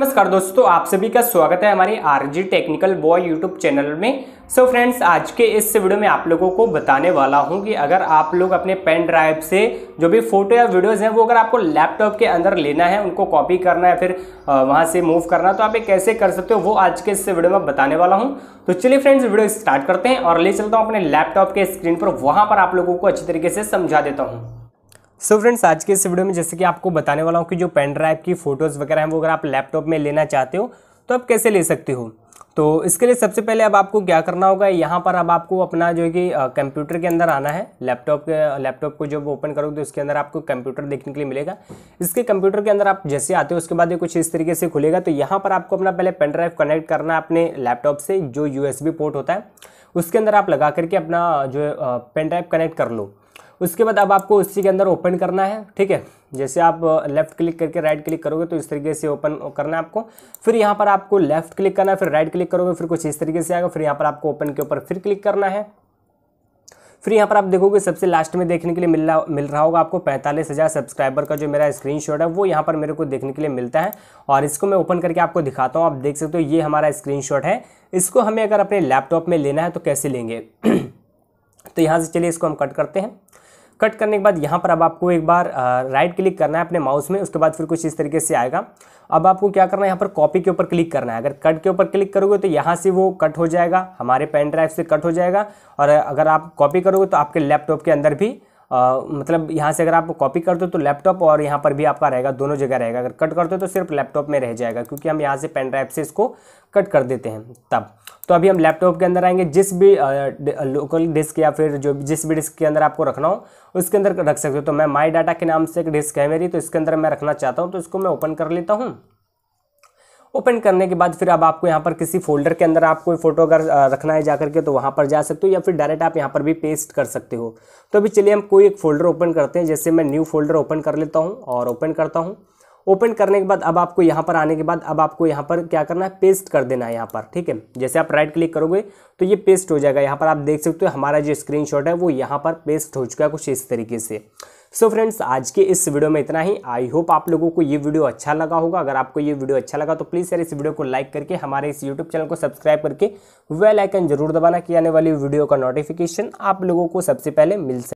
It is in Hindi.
नमस्कार दोस्तों आप सभी का स्वागत है हमारे RG Technical Boy YouTube channel में सो so फ्रेंड्स आज के इस वीडियो में आप लोगों को बताने वाला हूं कि अगर आप लोग अपने पेन ड्राइव से जो भी फोटो या वीडियोस हैं वो अगर आपको लैपटॉप के अंदर लेना है उनको कॉपी करना है फिर वहां से मूव करना तो आप ये कैसे कर सकते हो वो आज के इस वीडियो में बताने वाला हूँ तो चलिए फ्रेंड्स वीडियो स्टार्ट करते हैं और ले चलता हूँ अपने लैपटॉप के स्क्रीन पर वहाँ पर आप लोगों को अच्छी तरीके से समझा देता हूँ सो so फ्रेंड्स आज के इस वीडियो में जैसे कि आपको बताने वाला हूँ कि जो पेन ड्राइव की फ़ोटोज़ वगैरह हैं वो अगर आप लैपटॉप में लेना चाहते हो तो आप कैसे ले सकते हो तो इसके लिए सबसे पहले अब आपको क्या करना होगा यहाँ पर अब आपको अपना जो है कि कंप्यूटर के अंदर आना है लैपटॉप के लैपटॉप को जब ओपन करोगे तो उसके अंदर आपको कंप्यूटर देखने के लिए मिलेगा इसके कंप्यूटर के अंदर आप जैसे आते हो उसके बाद ये कुछ इस तरीके से खुलेगा तो यहाँ पर आपको अपना पहले पेन ड्राइव कनेक्ट करना है अपने लैपटॉप से जो यू पोर्ट होता है उसके अंदर आप लगा करके अपना जो पेन ड्राइव कनेक्ट कर लो उसके बाद अब आपको उसी के अंदर ओपन करना है ठीक है जैसे आप लेफ्ट क्लिक करके राइट क्लिक करोगे तो इस तरीके से ओपन करना है आपको फिर यहाँ पर आपको लेफ्ट क्लिक करना है फिर राइट क्लिक करोगे फिर कुछ इस तरीके से आएगा फिर यहाँ पर आपको ओपन के ऊपर फिर क्लिक करना है फिर यहाँ पर आप देखोगे सबसे लास्ट में देखने के लिए मिल रहा मिल रहा होगा आपको पैंतालीस हज़ार सब्सक्राइबर का जो मेरा स्क्रीनशॉट है वो यहाँ पर मेरे को देखने के लिए मिलता है और इसको मैं ओपन करके आपको दिखाता हूँ आप देख सकते हो ये हमारा स्क्रीनशॉट है इसको हमें अगर अपने लैपटॉप में लेना है तो कैसे लेंगे तो यहाँ से चलिए इसको हम कट करते हैं कट करने के बाद यहाँ पर अब आपको एक बार राइट क्लिक करना है अपने माउस में उसके बाद फिर कुछ इस तरीके से आएगा अब आपको क्या करना है यहाँ पर कॉपी के ऊपर क्लिक करना है अगर कट के ऊपर क्लिक करोगे तो यहाँ से वो कट हो जाएगा हमारे पेन ड्राइव से कट हो जाएगा और अगर आप कॉपी करोगे तो आपके लैपटॉप के अंदर भी आ, मतलब यहाँ से अगर आप कॉपी कर दो तो लैपटॉप और यहाँ पर भी आपका रहेगा दोनों जगह रहेगा अगर कट कर दो तो सिर्फ लैपटॉप में रह जाएगा क्योंकि हम यहाँ से पेन ड्राइव से इसको कट कर देते हैं तब तो अभी हम लैपटॉप के अंदर आएंगे जिस भी लोकल डिस्क या फिर जो जिस भी डिस्क के अंदर आपको रखना हो उसके अंदर रख सकते हो तो मैं माई डाटा के नाम से एक डिस्क है मेरी तो इसके अंदर मैं रखना चाहता हूँ तो इसको मैं ओपन कर लेता हूँ ओपन करने के बाद फिर अब आपको यहाँ पर किसी फोल्डर के अंदर आपको फोटो अगर रखना है जाकर के तो वहाँ पर जा सकते हो या फिर डायरेक्ट आप यहाँ पर भी पेस्ट कर सकते हो तो अभी चलिए हम कोई एक फोल्डर ओपन करते हैं जैसे मैं न्यू फोल्डर ओपन कर लेता हूँ और ओपन करता हूँ ओपन करने के बाद अब आपको यहाँ पर आने के बाद अब आपको यहाँ पर क्या करना है पेस्ट कर देना है यहाँ पर ठीक है जैसे आप राइट क्लिक करोगे तो ये पेस्ट हो जाएगा यहाँ पर आप देख सकते हो हमारा जो स्क्रीनशॉट है वो यहाँ पर पेस्ट हो चुका है कुछ इस तरीके से सो so फ्रेंड्स आज के इस वीडियो में इतना ही आई होप आप लोगों को ये वीडियो अच्छा लगा होगा अगर आपको ये वीडियो अच्छा लगा तो प्लीज़ यार इस वीडियो को लाइक करके हमारे इस यूट्यूब चैनल को सब्सक्राइब करके वेल आइकन जरूर दबाना कि आने वाली वीडियो का नोटिफिकेशन आप लोगों को सबसे पहले मिल सके